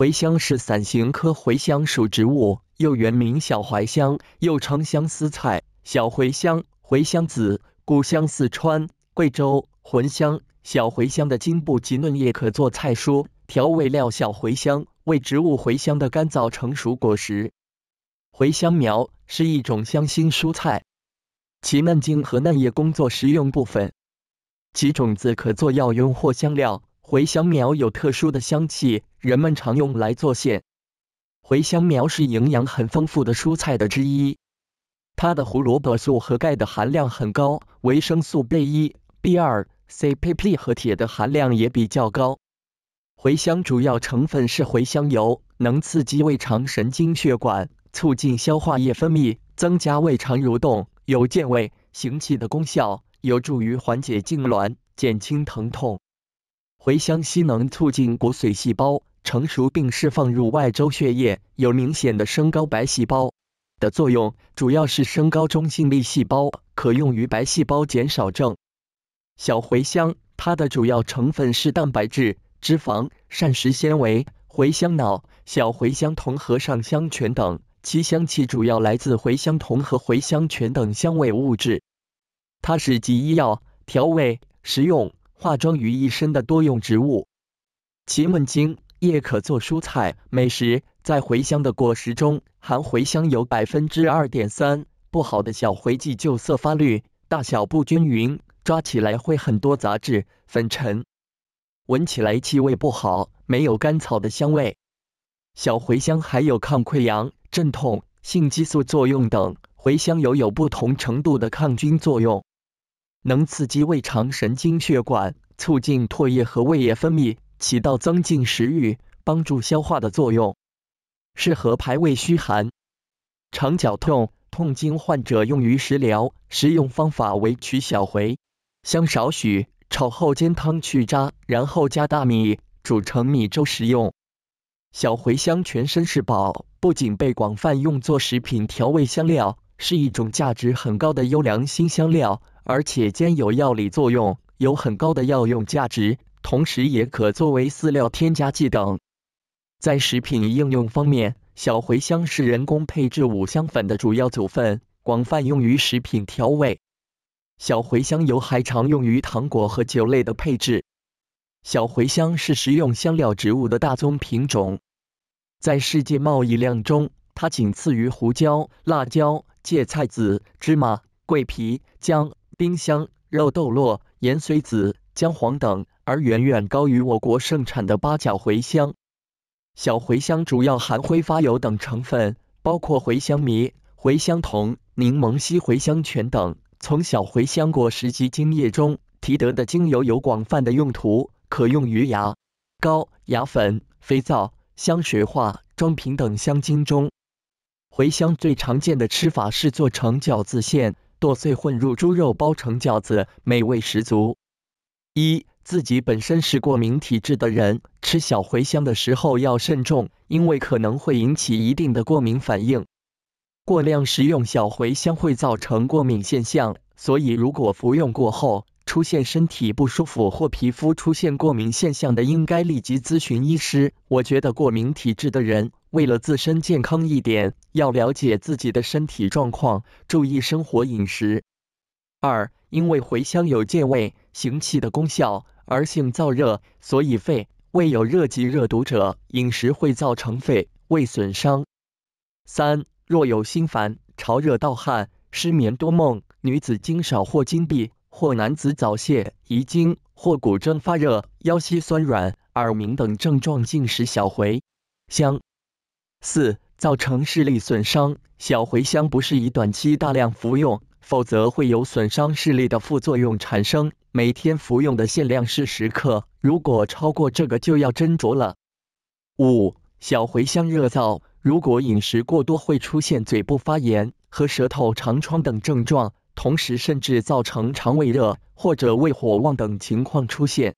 茴香是伞形科茴香属植物，又原名小茴香，又称相思菜、小茴香、茴香子。故乡四川、贵州、茴香、小茴香的茎部及嫩叶可做菜蔬，调味料。小茴香为植物茴香的干燥成熟果实。茴香苗是一种香辛蔬菜，其嫩茎和嫩叶工作食用部分，其种子可作药用或香料。茴香苗有特殊的香气，人们常用来做馅。茴香苗是营养很丰富的蔬菜的之一，它的胡萝卜素和钙的含量很高，维生素 B1、B2、C、P、P 和铁的含量也比较高。茴香主要成分是茴香油，能刺激胃肠神经血管，促进消化液分泌，增加胃肠蠕动，有健胃、行气的功效，有助于缓解痉挛，减轻疼痛。茴香烯能促进骨髓细胞成熟并释放入外周血液，有明显的升高白细胞的作用，主要是升高中性粒细胞，可用于白细胞减少症。小茴香，它的主要成分是蛋白质、脂肪、膳食纤维、茴香脑、小茴香酮和上香醛等，其香气主要来自茴香酮和茴香醛等香味物质。它是及医药、调味、食用。化妆于一身的多用植物，奇门精叶可做蔬菜美食。在茴香的果实中，含茴香油百分之二点三。不好的小茴剂就色发绿，大小不均匀，抓起来会很多杂质、粉尘，闻起来气味不好，没有甘草的香味。小茴香还有抗溃疡、镇痛、性激素作用等，茴香油有不同程度的抗菌作用。能刺激胃肠神经血管，促进唾液和胃液分泌，起到增进食欲、帮助消化的作用。适合排胃虚寒、肠绞痛、痛经患者用于食疗。食用方法为取小茴香少许，炒后煎汤去渣，然后加大米煮成米粥食用。小茴香全身是宝，不仅被广泛用作食品调味香料。是一种价值很高的优良新香料，而且兼有药理作用，有很高的药用价值，同时也可作为饲料添加剂等。在食品应用方面，小茴香是人工配制五香粉的主要组分，广泛用于食品调味。小茴香油还常用于糖果和酒类的配制。小茴香是食用香料植物的大宗品种，在世界贸易量中，它仅次于胡椒、辣椒。芥菜籽、芝麻、桂皮、姜、丁香、肉豆落、盐水子、姜黄等，而远远高于我国盛产的八角茴香。小茴香主要含挥发油等成分，包括茴香醚、茴香酮、柠檬烯、茴香醛等。从小茴香果实及茎叶中提得的精油有广泛的用途，可用于牙膏、牙粉、肥皂、香水、化妆品等香精中。茴香最常见的吃法是做成饺子馅，剁碎混入猪肉包成饺子，美味十足。一、自己本身是过敏体质的人，吃小茴香的时候要慎重，因为可能会引起一定的过敏反应。过量食用小茴香会造成过敏现象，所以如果服用过后出现身体不舒服或皮肤出现过敏现象的，应该立即咨询医师。我觉得过敏体质的人。为了自身健康一点，要了解自己的身体状况，注意生活饮食。二，因为茴香有健胃、行气的功效，而性燥热，所以肺、胃有热及热毒者，饮食会造成肺、胃损伤。三，若有心烦、潮热、盗汗、失眠多梦、女子经少或经闭，或男子早泄、遗精，或骨蒸发热、腰膝酸软、耳鸣等症状，进食小茴香。四，造成视力损伤。小茴香不适宜短期大量服用，否则会有损伤视力的副作用产生。每天服用的限量是十克，如果超过这个就要斟酌了。五，小茴香热燥，如果饮食过多，会出现嘴部发炎和舌头长疮等症状，同时甚至造成肠胃热或者胃火旺等情况出现。